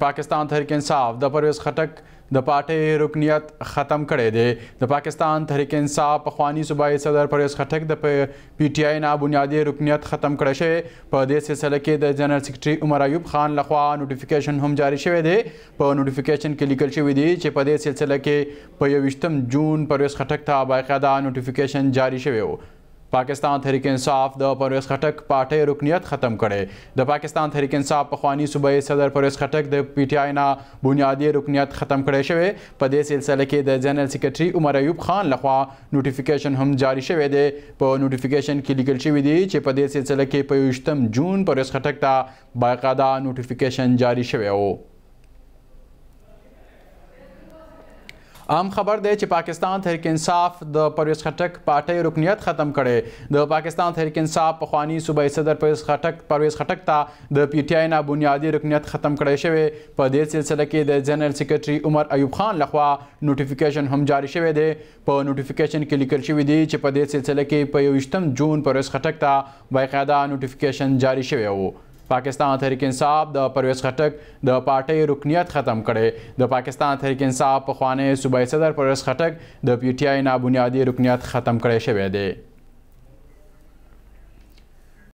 پاکستان تحریک انصاف د پرویز خټک د پارټۍ رکنیت ختم کړی دی د پاکستان تحریک انصاف پخوانی صوبایي صدر پرویز خټک د پی ټی آی نه بنیادي رکنیت ختم کړی شوی په دې سلسله کې د جنرال سیکرټري عمر ایوب خان لخوا نوټیفیکیشن هم جاری شوی دی په نوټیفیکیشن کې لیکل شوی دی چې په دې سلسله کې په یوشتم جون پرویز خټک ته باقاعده نوټیفیکیشن جاری شوی و پاکستان تحریک انصاف د پرویز خټک پارټۍ رکنیت ختم کړي د پاکستان تحریک انصاف په خوانی صوبې صدر پرویز خټک د پی ټی آی نه بنیادی رکنیت ختم کړي شوی په دې سلسله کې د جنرال سیکریټري عمر ایوب خان لخوا نوټیفیکیشن هم جاری شوی دی په نوټیفیکیشن کې لیکل شوی دی چې په دې سلسله کې په 28 جون پرویز خټک ته باقاعده نوټیفیکیشن جاری شوی و عام خبر دی چې پاکستان تحریک انصاف د پرویز خټک پاټۍ رکنیت ختم کړي د پاکستان تحریک انصاف په خوانی صوبې صدر پرویز خټک پرویز خټک ته د پی ټی آی نه بنیادی رکنیت ختم کړي شوی په دې سلسله کې د جنرال سیکریټري عمر ایوب خان لخوا نوټیفیکیشن هم جاری شوی دی په نوټیفیکیشن کې لیکل شوی دی چې په دې سلسله کې په 21 جون پرویز خټک ته باقاعده نوټیفیکیشن جاری شوی و پاکستان تحریک انصاف د پرویز خټک د پارټۍ رکنیت ختم کړي د پاکستان تحریک انصاف پخوانی صوبایي صدر پرویز خټک د پی ټی آی نابنیادي رکنیت ختم کړی شوی دی